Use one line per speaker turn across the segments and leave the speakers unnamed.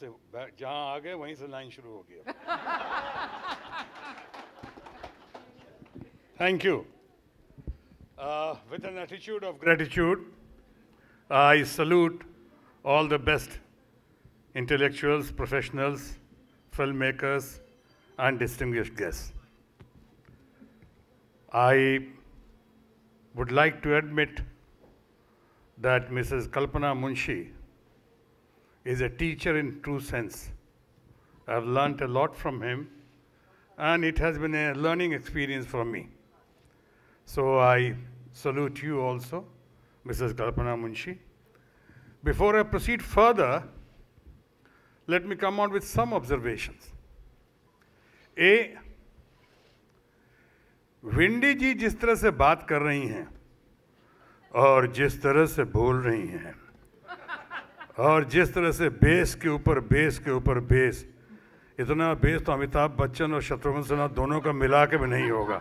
से जहाँ आ गए वहीं से लाइन शुरू हो गया thank you with an attitude of gratitude I salute all the best intellectuals professionals film makers and distinguished guest I would like to admit that Mrs Kalpana Munshi is a teacher in true sense. I've learned a lot from him, and it has been a learning experience for me. So I salute you also, Mrs. Kalpana Munshi. Before I proceed further, let me come out with some observations. A, Windy ji, जिस तरह से बात कर रही हैं और जिस तरह से बोल रही हैं और जिस तरह से बेस के ऊपर बेस के ऊपर बेस इतना बेस तो अमिताभ बच्चन और शत्रुघ्न सिन्हा दोनों का मिला के भी नहीं होगा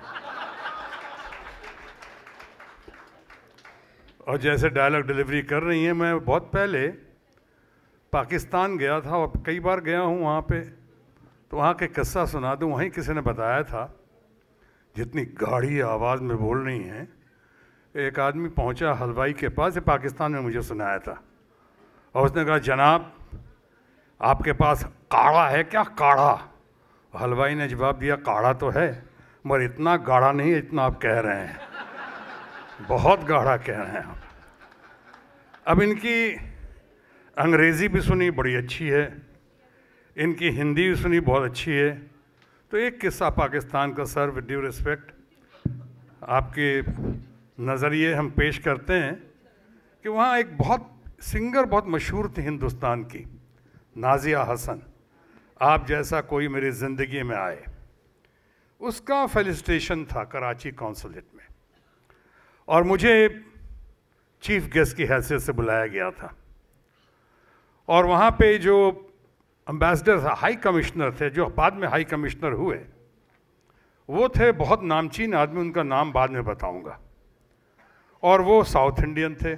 और जैसे डायलॉग डिलीवरी कर रही हैं मैं बहुत पहले पाकिस्तान गया था और कई बार गया हूँ वहाँ पे तो वहाँ के किस्सा सुना दूँ वहीं किसी ने बताया था जितनी गाढ़ी आवाज़ में बोल रही हैं एक आदमी पहुँचा हलवाई के पास पाकिस्तान में मुझे सुनाया था और उसने कहा जनाब आपके पास काढ़ा है क्या काढ़ा हलवाई ने जवाब दिया काढ़ा तो है मगर इतना गाढ़ा नहीं है इतना आप कह रहे हैं बहुत गाढ़ा कह रहे हैं हम अब इनकी अंग्रेज़ी भी सुनी बड़ी अच्छी है इनकी हिंदी भी सुनी बहुत अच्छी है तो एक किस्सा पाकिस्तान का सर विद ड्यू रिस्पेक्ट आपके नज़रिए हम पेश करते हैं कि वहाँ एक बहुत सिंगर बहुत मशहूर थे हिंदुस्तान की नाजिया हसन आप जैसा कोई मेरी ज़िंदगी में आए उसका फेलिस्टेशन था कराची कौंसलेट में और मुझे चीफ गेस्ट की हैसियत से बुलाया गया था और वहाँ पे जो अम्बेसडर था हाई कमिश्नर थे जो बाद में हाई कमिश्नर हुए वो थे बहुत नामचीन आदमी उनका नाम बाद में बताऊंगा और वो साउथ इंडियन थे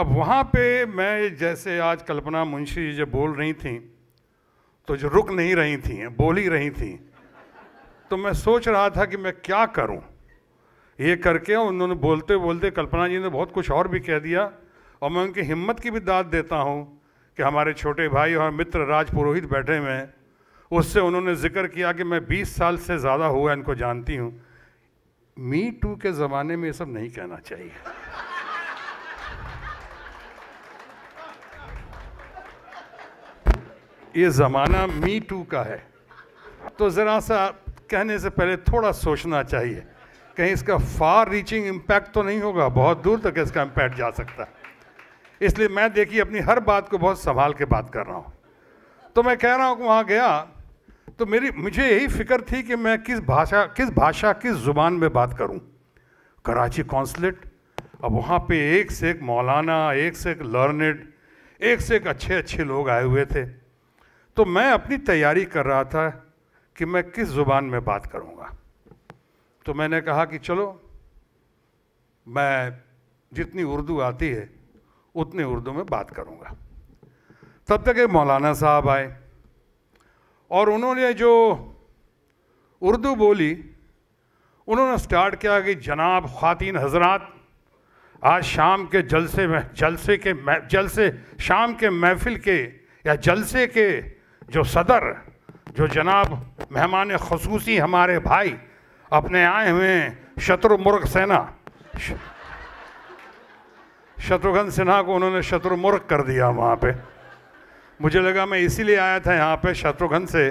अब वहाँ पे मैं जैसे आज कल्पना मुंशी जी जब बोल रही थी तो जो रुक नहीं रही थी बोल ही रही थी तो मैं सोच रहा था कि मैं क्या करूँ ये करके उन्होंने बोलते बोलते कल्पना जी ने बहुत कुछ और भी कह दिया और मैं उनकी हिम्मत की भी दाद देता हूँ कि हमारे छोटे भाई और मित्र राज पुरोहित बैठे हुए हैं उससे उन्होंने जिक्र किया कि मैं 20 साल से ज़्यादा हुआ इनको जानती हूँ मी टू के ज़माने में ये सब नहीं कहना चाहिए ये ज़माना मी टू का है तो ज़रा सा कहने से पहले थोड़ा सोचना चाहिए कहीं इसका फार रीचिंग इम्पैक्ट तो नहीं होगा बहुत दूर तक इसका इम्पैक्ट जा सकता है इसलिए मैं देखिए अपनी हर बात को बहुत संभाल के बात कर रहा हूँ तो मैं कह रहा हूँ कि वहाँ गया तो मेरी मुझे यही फिक्र थी कि मैं किस भाषा किस भाषा किस ज़ुबान में बात करूँ कराची कौंसलेट अब वहाँ पे एक से एक मौलाना एक से एक लर्नेड एक से एक अच्छे अच्छे लोग आए हुए थे तो मैं अपनी तैयारी कर रहा था कि मैं किस ज़ुबान में बात करूँगा तो मैंने कहा कि चलो मैं जितनी उर्दू आती है उतनी उर्दू में बात करूँगा तब तक ये मौलाना साहब आए और उन्होंने जो उर्दू बोली उन्होंने स्टार्ट किया कि जनाब खातिन हजरात आज शाम के जलसे में जलसे के जलसे शाम के महफिल के या जलसे के जो सदर जो जनाब मेहमान खसूसी हमारे भाई अपने आए हुए हैं शत्रुमुर्ख सेना शत्रुघ्न सिन्हा को उन्होंने शत्रुमुर्ख कर दिया वहाँ पे मुझे लगा मैं इसीलिए आया था यहाँ पे शत्रुघ्न से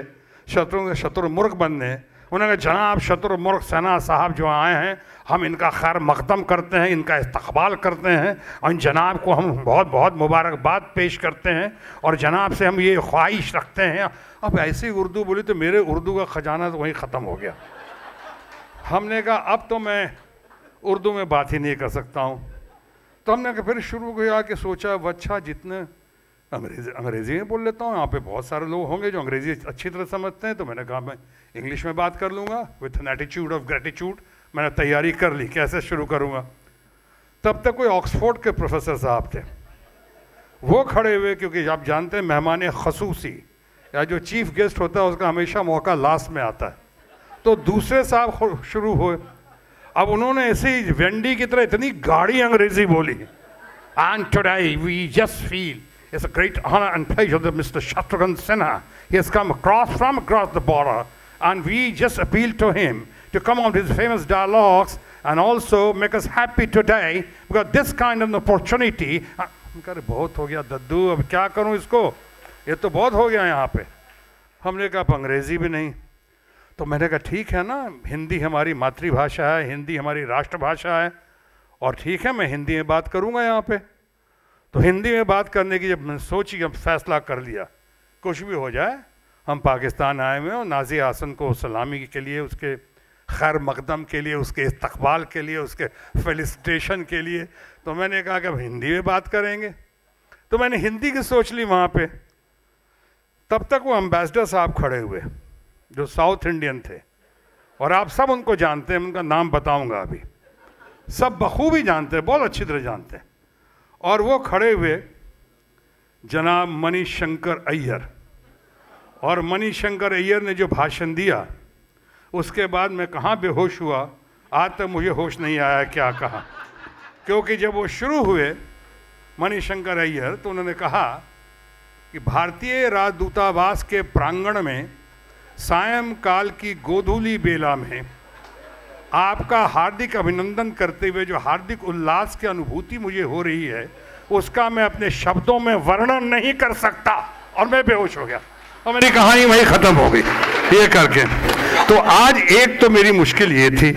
शत्रु शत्रुमुर्ख बनने उन्होंने कहा जनाब शत्रुमुर्ग सेना साहब जो आए हैं हम इनका खैर मकदम करते हैं इनका इस्तबाल करते हैं और जनाब को हम बहुत बहुत मुबारकबाद पेश करते हैं और जनाब से हम ये ख्वाहिश रखते हैं अब ऐसी उर्दू बोली तो मेरे उर्दू का ख़जाना तो वहीं ख़त्म हो गया हमने कहा अब तो मैं उर्दू में बात ही नहीं कर सकता हूँ तो हमने फिर शुरू किया कि सोचा अच्छा जितने अंग्रेजी अंग्रेजी में बोल लेता हूँ यहाँ पे बहुत सारे लोग होंगे जो अंग्रेजी अच्छी तरह समझते हैं तो मैंने कहा मैं इंग्लिश में बात कर लूँगा with an attitude of gratitude मैंने तैयारी कर ली कैसे शुरू करूँगा तब तक कोई ऑक्सफोर्ड के प्रोफेसर साहब थे वो खड़े हुए क्योंकि आप जानते हैं मेहमान खसूसी या जो चीफ गेस्ट होता है उसका हमेशा मौका लास्ट में आता है तो दूसरे साहब शुरू हुए अब उन्होंने ऐसी वेंडी की तरह इतनी गाढ़ी अंग्रेजी बोली and today we just feel It's a great honor and pleasure that Mr. Shatrughan Sinha, he has come across from across the border, and we just appeal to him to come on with his famous dialogues and also make us happy today because this kind of an opportunity ये तो बहुत हो गया यहाँ पे हमने कहा अंग्रेज़ी भी नहीं तो मैंने कहा ठीक है ना हिंदी हमारी मातृभाषा है हिंदी हमारी राष्ट्रभाषा है और ठीक है मैं हिंदी में बात करूँगा यहाँ पे तो हिंदी में बात करने की जब सोची हम फैसला कर लिया कुछ भी हो जाए हम पाकिस्तान आए हुए हैं नाजी आसन को सलामी के लिए उसके खैर मकदम के लिए उसके इस्तबाल के लिए उसके फेलिस्टेशन के लिए तो मैंने कहा कि अब हिंदी में बात करेंगे तो मैंने हिंदी की सोच ली वहाँ पे तब तक वो अम्बेसडर साहब खड़े हुए जो साउथ इंडियन थे और आप सब उनको जानते हैं उनका नाम बताऊंगा अभी सब बखूबी जानते हैं बहुत अच्छी तरह जानते हैं और वो खड़े हुए जनाब मनी शंकर अय्यर और मनी शंकर अय्यर ने जो भाषण दिया उसके बाद मैं कहाँ बेहोश हुआ आज तक मुझे होश नहीं आया क्या कहा क्योंकि जब वो शुरू हुए मनी शंकर अय्यर तो उन्होंने कहा कि भारतीय राजदूतावास के प्रांगण में सायंकाल की गोधूली बेला में आपका हार्दिक अभिनंदन करते हुए जो हार्दिक उल्लास की अनुभूति मुझे हो रही है उसका मैं अपने शब्दों में वर्णन नहीं कर सकता और मैं बेहोश हो गया और मेरी कहानी वही ख़त्म हो गई ये करके तो आज एक तो मेरी मुश्किल ये थी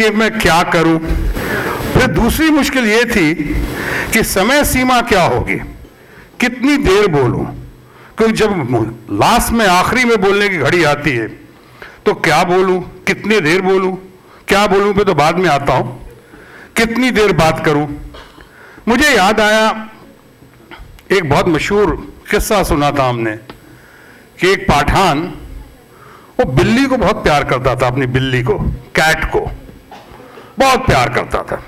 कि मैं क्या करूं फिर दूसरी मुश्किल ये थी कि समय सीमा क्या होगी कितनी देर बोलूं क्योंकि जब लास्ट में आखिरी में बोलने की घड़ी आती है तो क्या बोलूं कितनी देर बोलूं क्या बोलूं पे तो बाद में आता हूं कितनी देर बात करूं मुझे याद आया एक बहुत मशहूर किस्सा सुना था हमने कि एक पाठान वो बिल्ली को बहुत प्यार करता था अपनी बिल्ली को कैट को बहुत प्यार करता था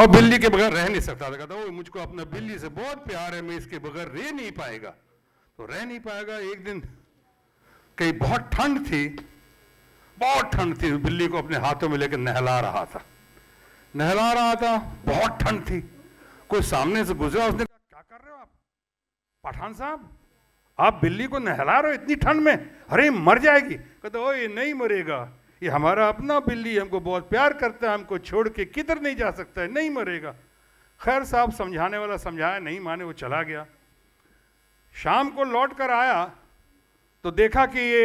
और बिल्ली के बगैर रह नहीं सकता था कहता वो मुझको अपना बिल्ली से बहुत प्यार है मैं इसके बगैर रह नहीं पाएगा तो रह नहीं पाएगा एक दिन कहीं बहुत ठंड थी बहुत ठंड थी बिल्ली को अपने हाथों में लेकर नहला रहा था नहला रहा था बहुत ठंड थी कोई सामने से गुजरा उसने कहा क्या कर रहे हो आप पठान साहब आप बिल्ली को नहला रहे हो इतनी ठंड में अरे मर जाएगी कहते ओ ये नहीं मरेगा ये हमारा अपना बिल्ली हमको बहुत प्यार करता है हमको छोड़ के किधर नहीं जा सकता है नहीं मरेगा खैर साहब समझाने वाला समझाया नहीं माने वो चला गया शाम को लौट कर आया तो देखा कि ये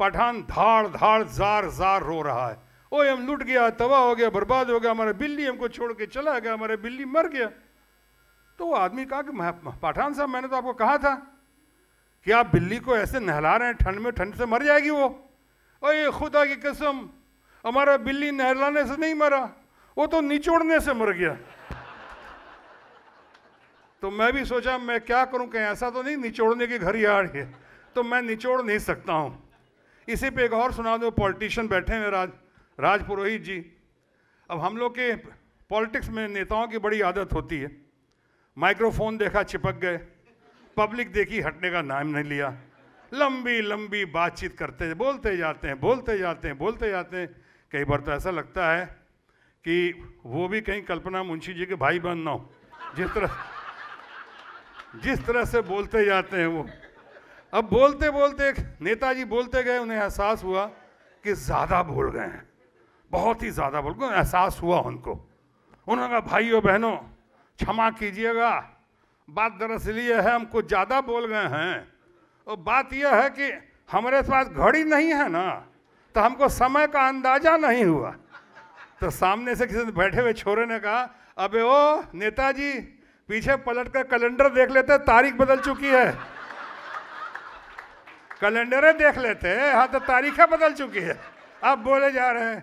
पठान धाड़ धाड़ जार जार रो रहा है ओ हम लुट गया तबाह हो गया बर्बाद हो गया हमारा बिल्ली हमको छोड़ के चला गया हमारा बिल्ली मर गया तो वो आदमी कहा कि पाठान साहब मैंने तो आपको कहा था कि आप बिल्ली को ऐसे नहला रहे हैं ठंड में ठंड से मर जाएगी वो ये खुदा की कसम हमारा बिल्ली नहलाने से नहीं मरा वो तो निचोड़ने से मर गया तो मैं भी सोचा मैं क्या करूं कहीं ऐसा तो नहीं निचोड़ने की घर ही आ रही है तो मैं निचोड़ नहीं सकता हूं इसी पे एक और सुना दो पॉलिटिशियन बैठे हैं राज राज पुरोहित जी अब हम लोग के पॉलिटिक्स में नेताओं की बड़ी आदत होती है माइक्रोफोन देखा चिपक गए पब्लिक देखी हटने का नाम नहीं लिया लंबी लंबी बातचीत करते बोलते जाते हैं बोलते जाते हैं बोलते जाते हैं कई बार तो ऐसा लगता है कि वो भी कहीं कल्पना मुंशी जी के भाई बहन ना हो जिस तरह जिस तरह से बोलते जाते हैं वो अब बोलते बोलते नेताजी बोलते गए उन्हें एहसास हुआ कि ज़्यादा बोल गए हैं बहुत ही ज़्यादा बोल गए एहसास हुआ उनको उन्होंने कहा भाइयों बहनों क्षमा कीजिएगा बात दरअसल ये है हम कुछ ज़्यादा बोल गए हैं और बात यह है कि हमारे पास घड़ी नहीं है ना तो हमको समय का अंदाज़ा नहीं हुआ तो सामने से किसी बैठे हुए छोरे ने कहा अबे ओ नेताजी पीछे पलट कर कैलेंडर देख लेते तारीख बदल चुकी है कैलेंडर देख लेते हैं हाँ तो तारीखें बदल चुकी है अब बोले जा रहे हैं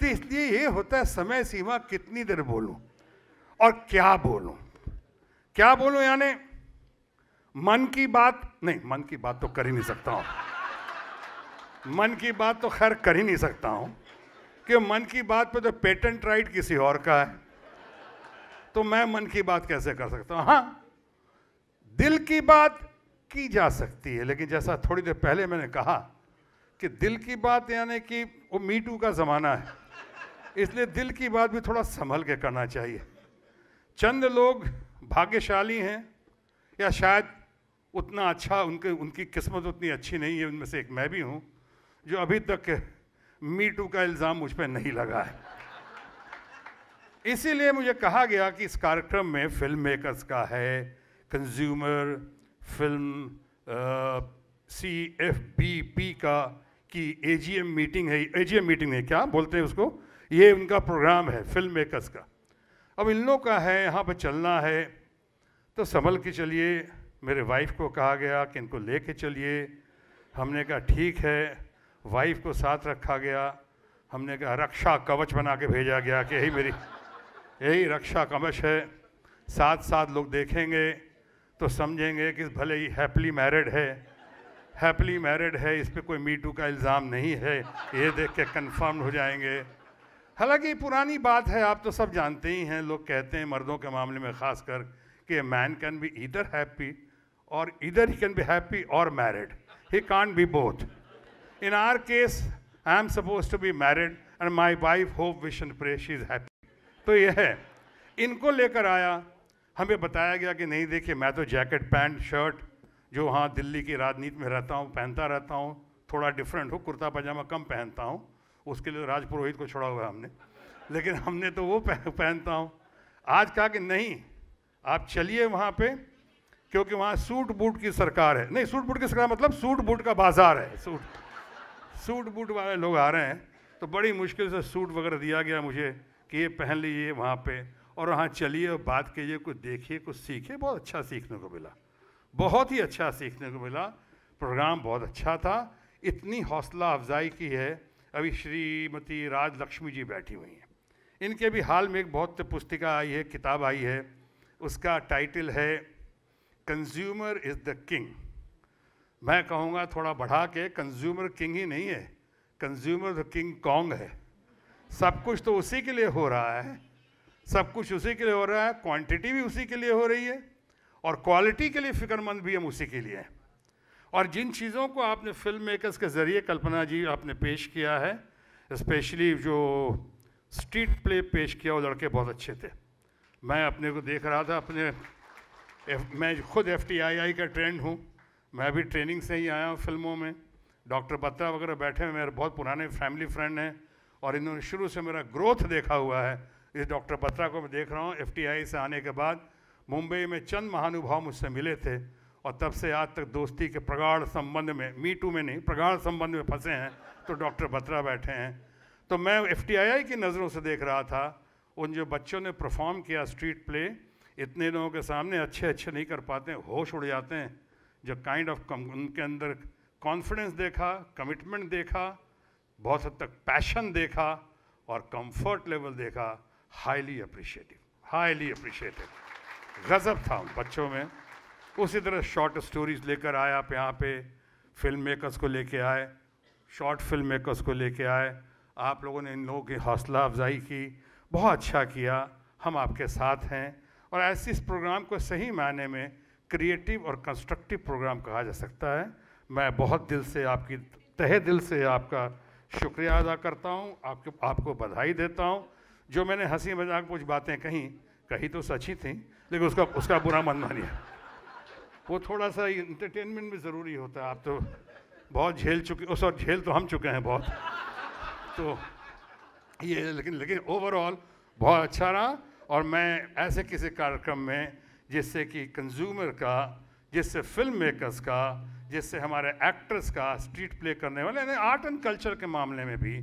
तो इसलिए ये होता है समय सीमा कितनी देर बोलूं और क्या बोलूं क्या बोलूं यानी मन की बात नहीं मन की बात तो कर ही नहीं सकता हूं मन की बात तो खैर कर ही नहीं सकता हूं कि मन की बात पे तो पेटेंट राइट किसी और का है तो मैं मन की बात कैसे कर सकता हूं हां दिल की बात की जा सकती है लेकिन जैसा थोड़ी देर पहले मैंने कहा कि दिल की बात यानी कि वो मीटू का ज़माना है इसलिए दिल की बात भी थोड़ा संभल के करना चाहिए चंद लोग भाग्यशाली हैं या शायद उतना अच्छा उनके उनकी किस्मत उतनी अच्छी नहीं है उनमें से एक मैं भी हूँ जो अभी तक मीटू का इल्ज़ाम मुझ पर नहीं लगा है इसीलिए मुझे कहा गया कि इस कार्यक्रम में फिल्म मेकर्स का है consumer film C F B P का की एम मीटिंग है ए जी एम मीटिंग है क्या बोलते हैं उसको ये उनका प्रोग्राम है फिल्म मेकर्स का अब इन लोग का है यहाँ पर चलना है तो संभल के चलिए मेरे वाइफ को कहा गया कि इनको ले के चलिए हमने कहा ठीक है वाइफ को साथ रखा गया हमने कहा रक्षा कवच बना के भेजा गया कि यही मेरी यही रक्षा कवच है साथ साथ लोग देखेंगे तो समझेंगे कि भले ही हैप्पली मैरिड है हैप्पली मैरिड है इस पर कोई मीटू का इल्ज़ाम नहीं है ये देख के कन्फर्म हो जाएंगे हालांकि पुरानी बात है आप तो सब जानते ही हैं लोग कहते हैं मर्दों के मामले में खासकर कि मैन कैन बी इधर हैप्पी और इधर ही कैन बी हैप्पी और मैरिड ही can't be both in our case I am suppose to be married and my wife hope wish and pray she is happy तो यह है इनको लेकर आया हमें बताया गया कि नहीं देखिए मैं तो जैकेट पैंट शर्ट जो हाँ दिल्ली की राजनीति में रहता हूँ पहनता रहता हूँ थोड़ा डिफरेंट हो कुर्ता पजामा कम पहनता हूँ उसके लिए राज पुरोहित को छोड़ा हुआ हमने लेकिन हमने तो वो पहनता हूँ आज कहा कि नहीं आप चलिए वहाँ पे क्योंकि वहाँ सूट बूट की सरकार है नहीं सूट बूट की सरकार मतलब सूट बूट का बाजार है सूट सूट बूट वाले लोग आ रहे हैं तो बड़ी मुश्किल से सूट वगैरह दिया गया मुझे कि ये पहन लीजिए वहाँ पे और वहाँ चलिए और बात कीजिए कुछ देखिए कुछ सीखिए बहुत अच्छा सीखने को मिला बहुत ही अच्छा सीखने को मिला प्रोग्राम बहुत अच्छा था इतनी हौसला अफजाई की है अभी श्रीमती राज लक्ष्मी जी बैठी हुई हैं इनके भी हाल में एक बहुत पुस्तिका आई है किताब आई है उसका टाइटल है कंज्यूमर इज़ द किंग मैं कहूँगा थोड़ा बढ़ा के कंज्यूमर किंग ही नहीं है कंज्यूमर द किंग कॉन्ग है सब कुछ तो उसी के लिए हो रहा है सब कुछ उसी के लिए हो रहा है क्वांटिटी भी उसी के लिए हो रही है और क्वालिटी के लिए फ़िक्रमंद भी हम उसी के लिए हैं और जिन चीज़ों को आपने फिल्म मेकर्स के ज़रिए कल्पना जी आपने पेश किया है स्पेशली जो स्ट्रीट प्ले पेश किया वो लड़के बहुत अच्छे थे मैं अपने को देख रहा था अपने मैं खुद एफ का ट्रेंड हूँ मैं भी ट्रेनिंग से ही आया हूँ फिल्मों में डॉक्टर बत्रा वगैरह बैठे हैं मेरे बहुत पुराने फैमिली फ्रेंड हैं और इन्होंने शुरू से मेरा ग्रोथ देखा हुआ है ये डॉक्टर बत्रा को मैं देख रहा हूँ एफ से आने के बाद मुंबई में चंद महानुभाव मुझसे मिले थे और तब से आज तक दोस्ती के प्रगाढ़ संबंध में मी टू में नहीं प्रगाढ़ संबंध में फंसे हैं तो डॉक्टर बत्रा बैठे हैं तो मैं एफ की नज़रों से देख रहा था उन जो बच्चों ने परफॉर्म किया स्ट्रीट प्ले इतने लोगों के सामने अच्छे अच्छे नहीं कर पाते होश उड़ जाते हैं जो काइंड ऑफ उनके अंदर कॉन्फिडेंस देखा कमिटमेंट देखा बहुत हद तक पैशन देखा और कंफर्ट लेवल देखा हाईली अप्रिशिएटिव हाईली अप्रिशिएटिव गज़ब था उन बच्चों में उसी तरह शॉर्ट स्टोरीज लेकर आए आप यहाँ पे फिल्म मेकर्स को लेके आए शॉर्ट फिल्म मेकर्स को लेके आए आप लोगों ने इन लोगों की हौसला अफजाई की बहुत अच्छा किया हम आपके साथ हैं और ऐसे इस प्रोग्राम को सही मायने में क्रिएटिव और कंस्ट्रक्टिव प्रोग्राम कहा जा सकता है मैं बहुत दिल से आपकी तहे दिल से आपका शुक्रिया अदा करता हूँ आपके आपको बधाई देता हूँ जो मैंने हंसी मजाक कुछ बातें कही कही तो सच ही थी लेकिन उसका उसका बुरा मन मानिए वो थोड़ा सा इंटरटेनमेंट भी ज़रूरी होता है आप तो बहुत झेल चुके उस और झेल तो हम चुके हैं बहुत तो ये लेकिन लेकिन ओवरऑल बहुत अच्छा रहा और मैं ऐसे किसी कार्यक्रम में जिससे कि कंज्यूमर का जिससे फिल्म मेकर्स का जिससे हमारे एक्टर्स का स्ट्रीट प्ले करने वाले यानी आर्ट एंड कल्चर के मामले में भी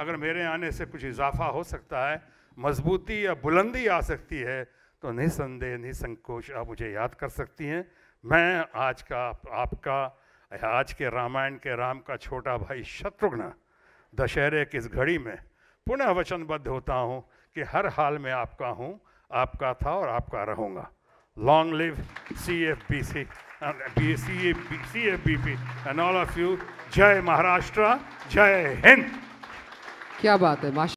अगर मेरे आने से कुछ इजाफा हो सकता है मजबूती या बुलंदी आ सकती है तो निसंदेह निसंकोच आप मुझे याद कर सकती हैं मैं आज का आपका आज के रामायण के राम का छोटा भाई शत्रुघ्न दशहरे की इस घड़ी में पुनः वचनबद्ध होता हूँ कि हर हाल में आपका हूँ आपका था और आपका रहूँगा long live C C C F A C F B P and all of you जय महाराष्ट्र जय हिंद क्या बात है माशा